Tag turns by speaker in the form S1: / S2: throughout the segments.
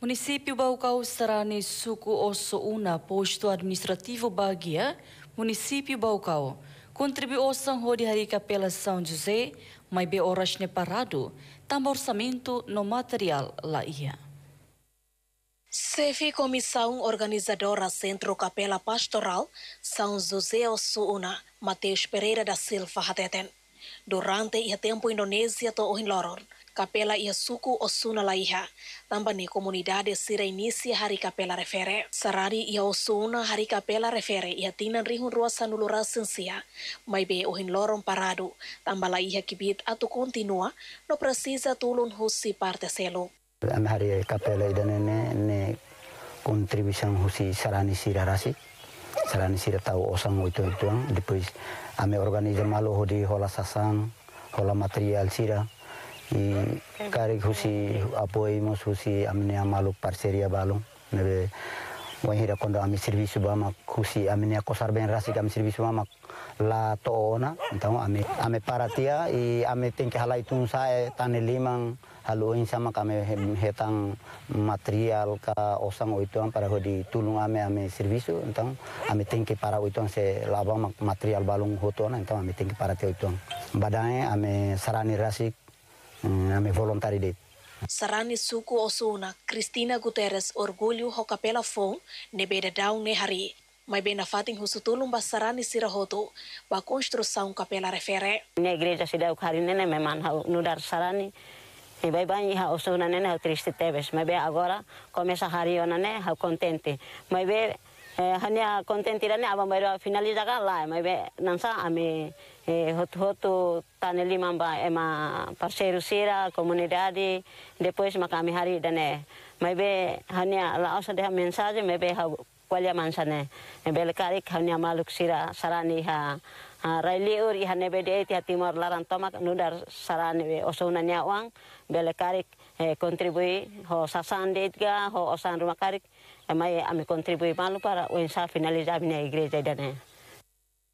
S1: Município Baucau será Suco Osso Una, posto administrativo Baguia, município Baucau. Contribuiu São Rodi Harica pela São José, mas be horas ne parado, tamba orçamento no material laia. Sefi Comissão Organizadora Centro Capela Pastoral, São José Osso Una, Mateus Pereira da Silva Hateten. Durante ia tempo Indonesia to Loror, kapela ia suku Osuna Laiha, tambani comunidade sira inisia hari kapela refere. Sarari ia Osuna hari kapela refere ia tinan rihun ruas nulura sensia, mai be ohin loron parado, tambala laiha kibit atu kontinua. no precisa tulun husi parte selo.
S2: Am hari kapela idane ne, ne husi sarani sira rasi, Selain sida tau osang itu itu, depois ame organiza malu hodi hola sasan, hola material sida. E y cari husi apoyamos husi amne amalu parceria balon. Nebe wahida kondo ami servisu bama kusi ami ne ko sarben rasik ami servisu bama la toona então ami ami paratia i ami tingke halai tun sae tane limang halu in sama kami hetang material ka osang oituan para hodi tulung ame ame servisu então ami tem para oituan se labang material balung hotona entah ami tingke que para te oituan badane ame sarani rasi mm, ame voluntari date
S1: Sarani suku osuna Cristina Guterres orgulho hokapela fong nebeda daun ne hari. Mas Benafatin Husutulum Basarani Sirahoto, ba construção capela refere.
S3: Minha igreja se deu carinho, né, meu mano, no Sarani. E bai bai ha osuna, né, ha triste mai be agora começa a hariona, kontente. Mai be... Eh, hanya konten tirane abang baru finali jaga lah mebe nansa ame hot eh, hot taneli mamba ema parceiro sira comunidade depois makami hari dane mebe hanya la osa de mensaje mebe ha kualia mansane mebe lekarik hanya maluk sira sarani ha Raili ur iha nebe de timor laran tomak nudar sarani osunanya uang belekarik eh, kontribui ho sasandet ga ho osan é karik a ami kontribui malu para uensa finalizar minha igreja dana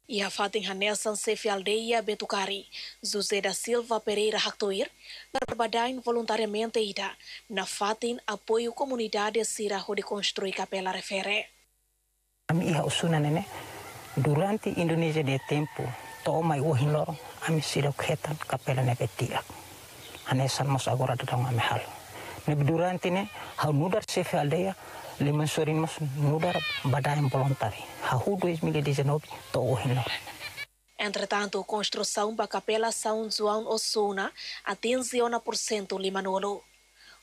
S1: Ia Fatin Hanesan Sefi Aldeia Betucari, José da Silva Pereira Hactoir, Narbadain voluntariamente ida, na Fatin apoio comunidade Sira de construir capela refere.
S4: A ia é osuna nene, durante Indonesia de tempo, toma i a ami sira kretan é capela nepetia. hanesan mas agora dadang ame hal ne durante ne ha nudar sefe aldeya le mensurin mas nudar badai voluntari ha hudo es mile de janobi to ohinlo
S1: Entretanto, construção da Capela São João Osuna atinge 1% Limanolo.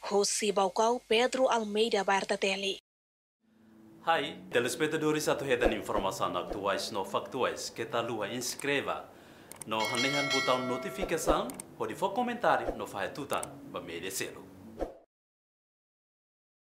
S1: Rossi Balcão, Pedro Almeida Bartatelli.
S2: Hai, telespectadores, atuhedan informasi atuais não factuais que talua inscreva no hanihan butang
S3: notificação pode for comentário no faz tudo, para merecê-lo.